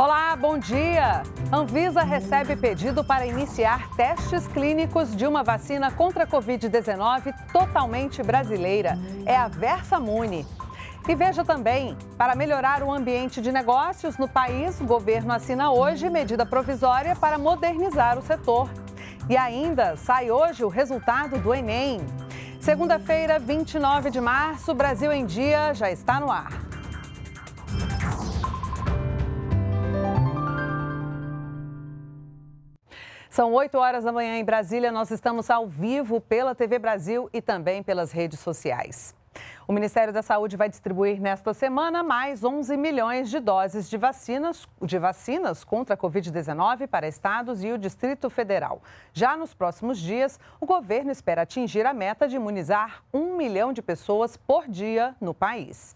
Olá, bom dia. Anvisa recebe pedido para iniciar testes clínicos de uma vacina contra a Covid-19 totalmente brasileira. É a Versamune. E veja também, para melhorar o ambiente de negócios no país, o governo assina hoje medida provisória para modernizar o setor. E ainda sai hoje o resultado do Enem. Segunda-feira, 29 de março, Brasil em Dia já está no ar. São 8 horas da manhã em Brasília. Nós estamos ao vivo pela TV Brasil e também pelas redes sociais. O Ministério da Saúde vai distribuir nesta semana mais 11 milhões de doses de vacinas, de vacinas contra a Covid-19 para estados e o Distrito Federal. Já nos próximos dias, o governo espera atingir a meta de imunizar 1 milhão de pessoas por dia no país.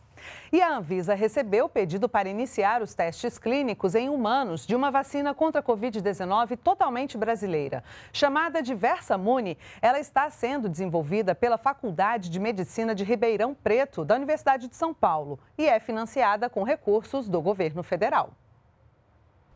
E a Anvisa recebeu o pedido para iniciar os testes clínicos em humanos de uma vacina contra a Covid-19 totalmente brasileira. Chamada Diversa Mune, ela está sendo desenvolvida pela Faculdade de Medicina de Ribeirão Preto, da Universidade de São Paulo, e é financiada com recursos do governo federal.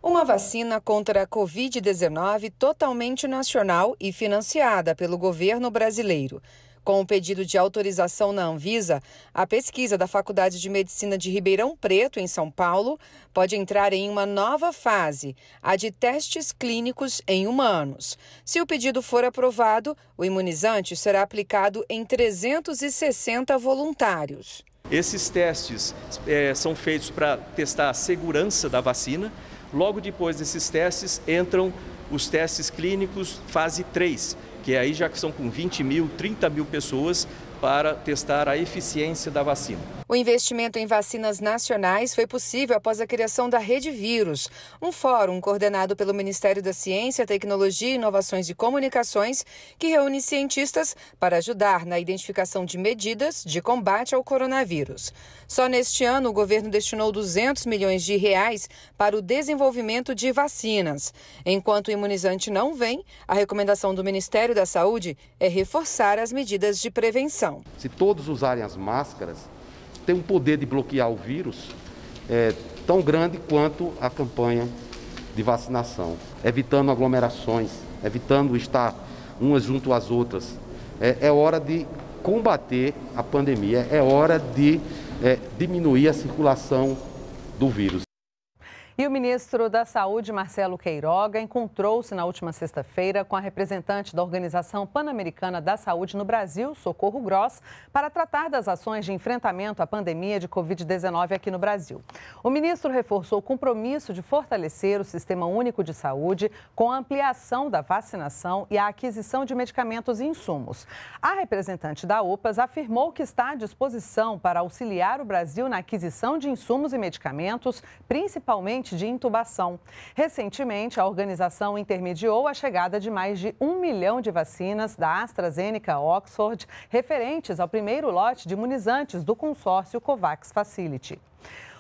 Uma vacina contra a Covid-19 totalmente nacional e financiada pelo governo brasileiro. Com o pedido de autorização na Anvisa, a pesquisa da Faculdade de Medicina de Ribeirão Preto, em São Paulo, pode entrar em uma nova fase, a de testes clínicos em humanos. Se o pedido for aprovado, o imunizante será aplicado em 360 voluntários. Esses testes é, são feitos para testar a segurança da vacina. Logo depois desses testes entram os testes clínicos fase 3 que aí já que são com 20 mil, 30 mil pessoas para testar a eficiência da vacina. O investimento em vacinas nacionais foi possível após a criação da Rede Vírus, um fórum coordenado pelo Ministério da Ciência, Tecnologia, Inovações e Comunicações, que reúne cientistas para ajudar na identificação de medidas de combate ao coronavírus. Só neste ano, o governo destinou 200 milhões de reais para o desenvolvimento de vacinas. Enquanto o imunizante não vem, a recomendação do Ministério da Saúde é reforçar as medidas de prevenção. Se todos usarem as máscaras, tem um poder de bloquear o vírus é, tão grande quanto a campanha de vacinação, evitando aglomerações, evitando estar umas junto às outras. É, é hora de combater a pandemia, é hora de é, diminuir a circulação do vírus. E o ministro da Saúde, Marcelo Queiroga, encontrou-se na última sexta-feira com a representante da Organização Pan-Americana da Saúde no Brasil, Socorro Gross, para tratar das ações de enfrentamento à pandemia de Covid-19 aqui no Brasil. O ministro reforçou o compromisso de fortalecer o Sistema Único de Saúde com a ampliação da vacinação e a aquisição de medicamentos e insumos. A representante da UPAS afirmou que está à disposição para auxiliar o Brasil na aquisição de insumos e medicamentos, principalmente de intubação. Recentemente, a organização intermediou a chegada de mais de um milhão de vacinas da AstraZeneca Oxford, referentes ao primeiro lote de imunizantes do consórcio COVAX Facility.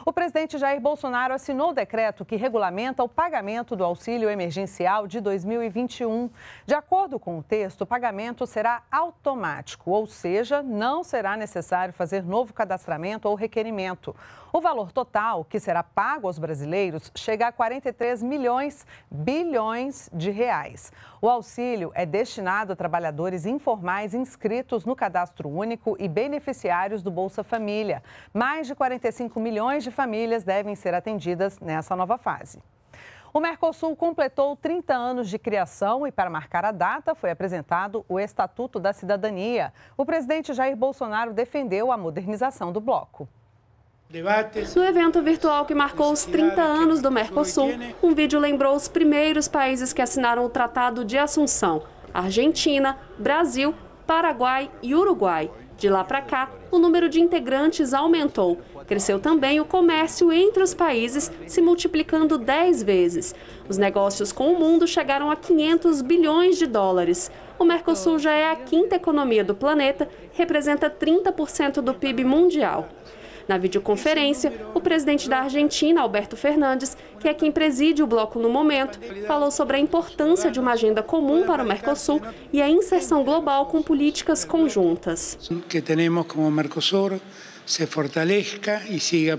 O presidente Jair Bolsonaro assinou o decreto que regulamenta o pagamento do auxílio emergencial de 2021. De acordo com o texto, o pagamento será automático, ou seja, não será necessário fazer novo cadastramento ou requerimento. O valor total que será pago aos brasileiros chega a 43 milhões bilhões de reais. O auxílio é destinado a trabalhadores informais inscritos no Cadastro Único e beneficiários do Bolsa Família. Mais de 45 milhões de famílias devem ser atendidas nessa nova fase. O Mercosul completou 30 anos de criação e, para marcar a data, foi apresentado o Estatuto da Cidadania. O presidente Jair Bolsonaro defendeu a modernização do bloco. No evento virtual que marcou os 30 anos do Mercosul, um vídeo lembrou os primeiros países que assinaram o Tratado de Assunção: Argentina, Brasil, Paraguai e Uruguai. De lá para cá, o número de integrantes aumentou. Cresceu também o comércio entre os países, se multiplicando 10 vezes. Os negócios com o mundo chegaram a 500 bilhões de dólares. O Mercosul já é a quinta economia do planeta, representa 30% do PIB mundial. Na videoconferência, o presidente da Argentina, Alberto Fernandes, que é quem preside o bloco no momento, falou sobre a importância de uma agenda comum para o Mercosul e a inserção global com políticas conjuntas. Que temos como Mercosul se fortaleça e siga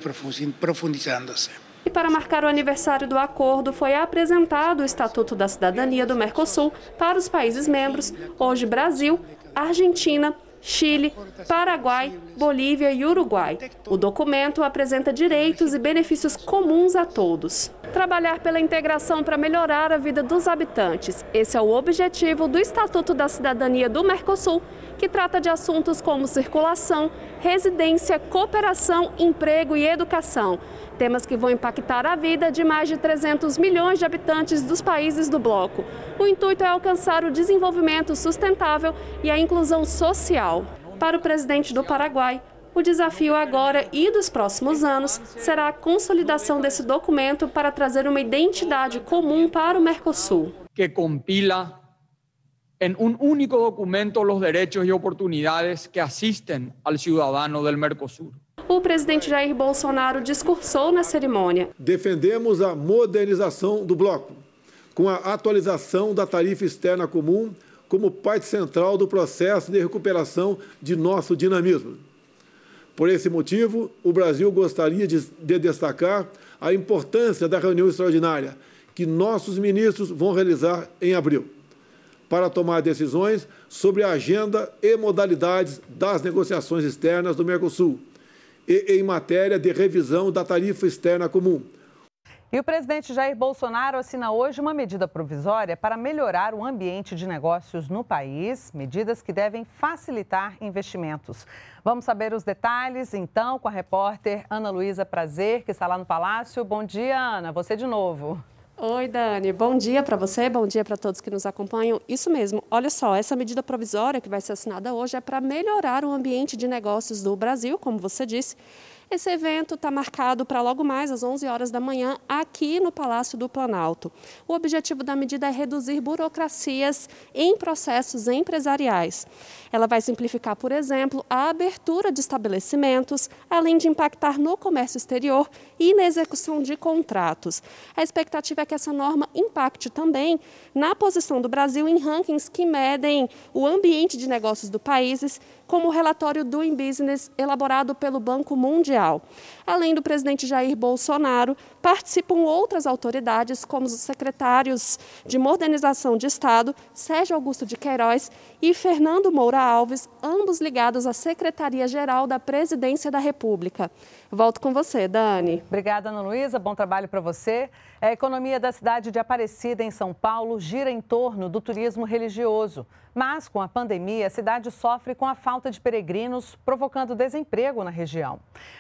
profundizando-se. E para marcar o aniversário do acordo, foi apresentado o Estatuto da Cidadania do Mercosul para os países membros, hoje Brasil, Argentina, Chile, Paraguai, Bolívia e Uruguai. O documento apresenta direitos e benefícios comuns a todos. Trabalhar pela integração para melhorar a vida dos habitantes. Esse é o objetivo do Estatuto da Cidadania do Mercosul, que trata de assuntos como circulação, residência, cooperação, emprego e educação. Temas que vão impactar a vida de mais de 300 milhões de habitantes dos países do bloco. O intuito é alcançar o desenvolvimento sustentável e a inclusão social. Para o presidente do Paraguai, o desafio agora e dos próximos anos será a consolidação desse documento para trazer uma identidade comum para o Mercosul. Que compila em um único documento os direitos e oportunidades que assistem ao cidadão do Mercosul. O presidente Jair Bolsonaro discursou na cerimônia. Defendemos a modernização do bloco, com a atualização da tarifa externa comum como parte central do processo de recuperação de nosso dinamismo. Por esse motivo, o Brasil gostaria de, de destacar a importância da reunião extraordinária que nossos ministros vão realizar em abril, para tomar decisões sobre a agenda e modalidades das negociações externas do Mercosul e em matéria de revisão da tarifa externa comum e o presidente Jair Bolsonaro assina hoje uma medida provisória para melhorar o ambiente de negócios no país, medidas que devem facilitar investimentos. Vamos saber os detalhes, então, com a repórter Ana Luísa Prazer, que está lá no Palácio. Bom dia, Ana, você de novo. Oi, Dani. Bom dia para você, bom dia para todos que nos acompanham. Isso mesmo. Olha só, essa medida provisória que vai ser assinada hoje é para melhorar o ambiente de negócios do Brasil, como você disse, esse evento está marcado para logo mais às 11 horas da manhã aqui no Palácio do Planalto. O objetivo da medida é reduzir burocracias em processos empresariais. Ela vai simplificar, por exemplo, a abertura de estabelecimentos, além de impactar no comércio exterior e na execução de contratos. A expectativa é que essa norma impacte também na posição do Brasil em rankings que medem o ambiente de negócios do país como o relatório Doing Business elaborado pelo Banco Mundial. Além do presidente Jair Bolsonaro, participam outras autoridades, como os secretários de Modernização de Estado, Sérgio Augusto de Queiroz e Fernando Moura Alves, ambos ligados à Secretaria-Geral da Presidência da República. Volto com você, Dani. Obrigada, Ana Luísa. Bom trabalho para você. A economia da cidade de Aparecida, em São Paulo, gira em torno do turismo religioso. Mas, com a pandemia, a cidade sofre com a falta de peregrinos, provocando desemprego na região.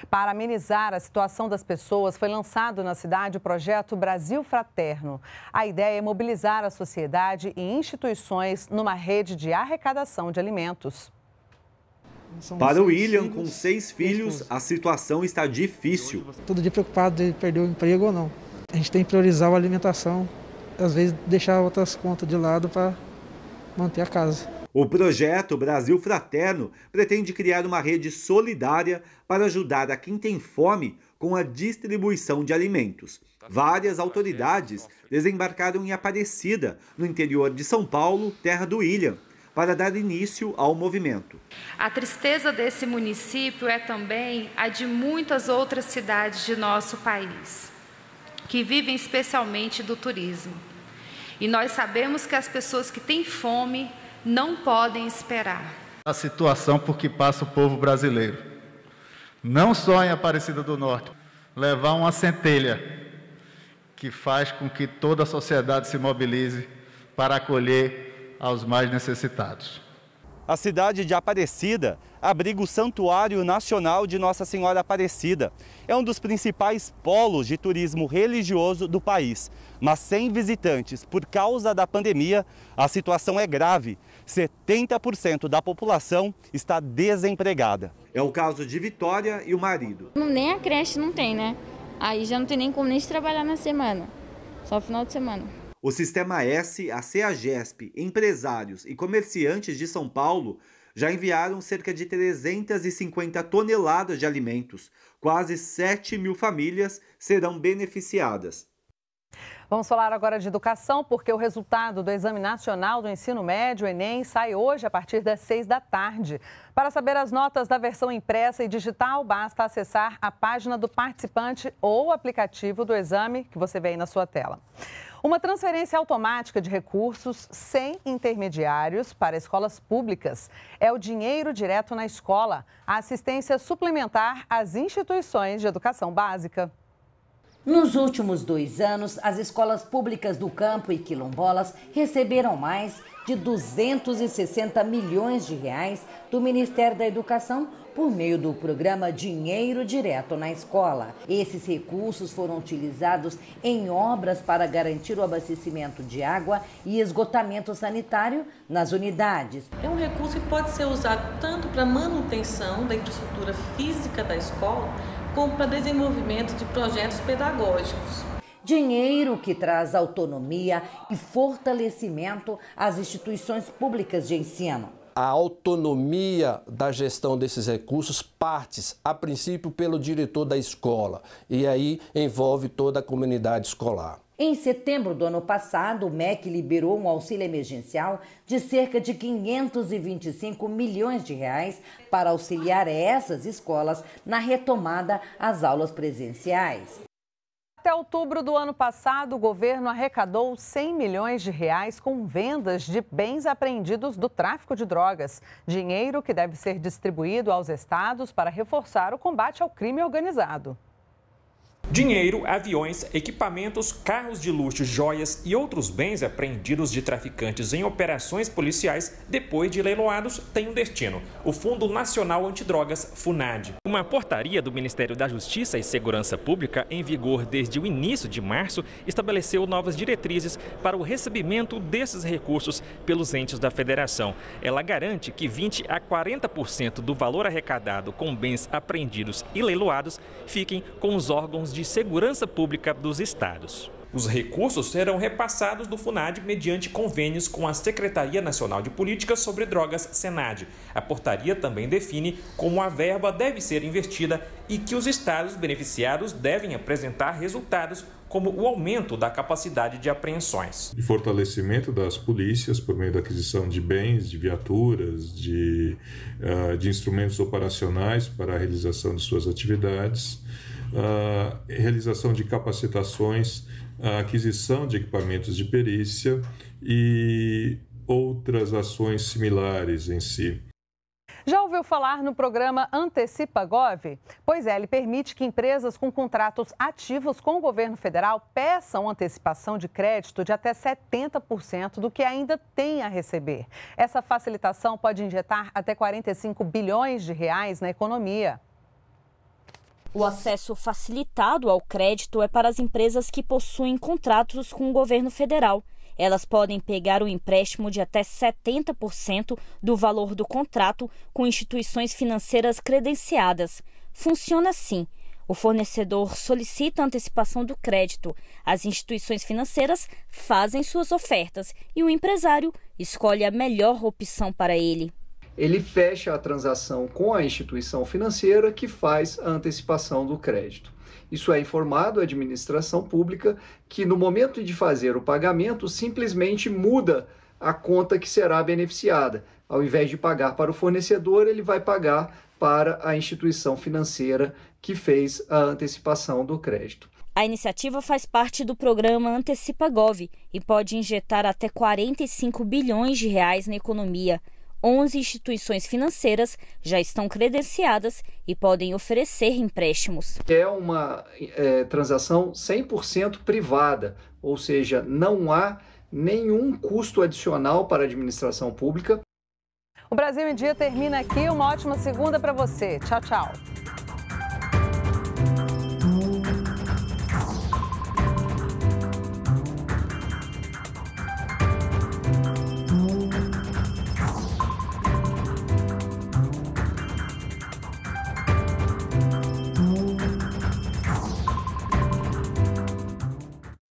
Para amenizar a situação das pessoas, foi lançado na na cidade o projeto Brasil Fraterno. A ideia é mobilizar a sociedade e instituições numa rede de arrecadação de alimentos. Para o William, com seis filhos, a situação está difícil. Todo dia preocupado de perder o emprego ou não. A gente tem que priorizar a alimentação, às vezes deixar outras contas de lado para manter a casa. O projeto Brasil Fraterno pretende criar uma rede solidária para ajudar a quem tem fome com a distribuição de alimentos. Várias autoridades desembarcaram em Aparecida, no interior de São Paulo, terra do William, para dar início ao movimento. A tristeza desse município é também a de muitas outras cidades de nosso país, que vivem especialmente do turismo. E nós sabemos que as pessoas que têm fome não podem esperar. A situação por que passa o povo brasileiro não só em Aparecida do Norte, levar uma centelha que faz com que toda a sociedade se mobilize para acolher aos mais necessitados. A cidade de Aparecida abriga o Santuário Nacional de Nossa Senhora Aparecida. É um dos principais polos de turismo religioso do país. Mas sem visitantes por causa da pandemia, a situação é grave 70% da população está desempregada. É o caso de Vitória e o marido. Nem a creche não tem, né? Aí já não tem nem como nem trabalhar na semana, só final de semana. O Sistema S, a CEAGESP, empresários e comerciantes de São Paulo já enviaram cerca de 350 toneladas de alimentos. Quase 7 mil famílias serão beneficiadas. Vamos falar agora de educação, porque o resultado do Exame Nacional do Ensino Médio, Enem, sai hoje a partir das seis da tarde. Para saber as notas da versão impressa e digital, basta acessar a página do participante ou aplicativo do exame que você vê aí na sua tela. Uma transferência automática de recursos sem intermediários para escolas públicas. É o dinheiro direto na escola, a assistência suplementar às instituições de educação básica. Nos últimos dois anos, as escolas públicas do campo e quilombolas receberam mais de 260 milhões de reais do Ministério da Educação por meio do programa Dinheiro Direto na Escola. Esses recursos foram utilizados em obras para garantir o abastecimento de água e esgotamento sanitário nas unidades. É um recurso que pode ser usado tanto para manutenção da infraestrutura física da escola como para desenvolvimento de projetos pedagógicos. Dinheiro que traz autonomia e fortalecimento às instituições públicas de ensino. A autonomia da gestão desses recursos parte, a princípio, pelo diretor da escola, e aí envolve toda a comunidade escolar. Em setembro do ano passado, o MEC liberou um auxílio emergencial de cerca de 525 milhões de reais para auxiliar essas escolas na retomada às aulas presenciais. Até outubro do ano passado, o governo arrecadou 100 milhões de reais com vendas de bens apreendidos do tráfico de drogas. Dinheiro que deve ser distribuído aos estados para reforçar o combate ao crime organizado. Dinheiro, aviões, equipamentos, carros de luxo, joias e outros bens apreendidos de traficantes em operações policiais depois de leiloados têm um destino: o Fundo Nacional Antidrogas, FUNAD. Uma portaria do Ministério da Justiça e Segurança Pública, em vigor desde o início de março, estabeleceu novas diretrizes para o recebimento desses recursos pelos entes da federação. Ela garante que 20 a 40% do valor arrecadado com bens apreendidos e leiloados fiquem com os órgãos de de Segurança Pública dos Estados. Os recursos serão repassados do FUNAD mediante convênios com a Secretaria Nacional de Políticas sobre Drogas, SENAD. A portaria também define como a verba deve ser investida e que os estados beneficiados devem apresentar resultados como o aumento da capacidade de apreensões. E fortalecimento das polícias por meio da aquisição de bens, de viaturas, de, eh, de instrumentos operacionais para a realização de suas atividades realização de capacitações, aquisição de equipamentos de perícia e outras ações similares em si. Já ouviu falar no programa Antecipa Gov? Pois é, ele permite que empresas com contratos ativos com o governo federal peçam antecipação de crédito de até 70% do que ainda tem a receber. Essa facilitação pode injetar até 45 bilhões de reais na economia. O acesso facilitado ao crédito é para as empresas que possuem contratos com o governo federal. Elas podem pegar o um empréstimo de até 70% do valor do contrato com instituições financeiras credenciadas. Funciona assim. O fornecedor solicita antecipação do crédito, as instituições financeiras fazem suas ofertas e o empresário escolhe a melhor opção para ele ele fecha a transação com a instituição financeira que faz a antecipação do crédito. Isso é informado à administração pública que, no momento de fazer o pagamento, simplesmente muda a conta que será beneficiada. Ao invés de pagar para o fornecedor, ele vai pagar para a instituição financeira que fez a antecipação do crédito. A iniciativa faz parte do programa Antecipa e pode injetar até 45 bilhões de reais na economia. 11 instituições financeiras já estão credenciadas e podem oferecer empréstimos. É uma é, transação 100% privada, ou seja, não há nenhum custo adicional para a administração pública. O Brasil em Dia termina aqui. Uma ótima segunda para você. Tchau, tchau.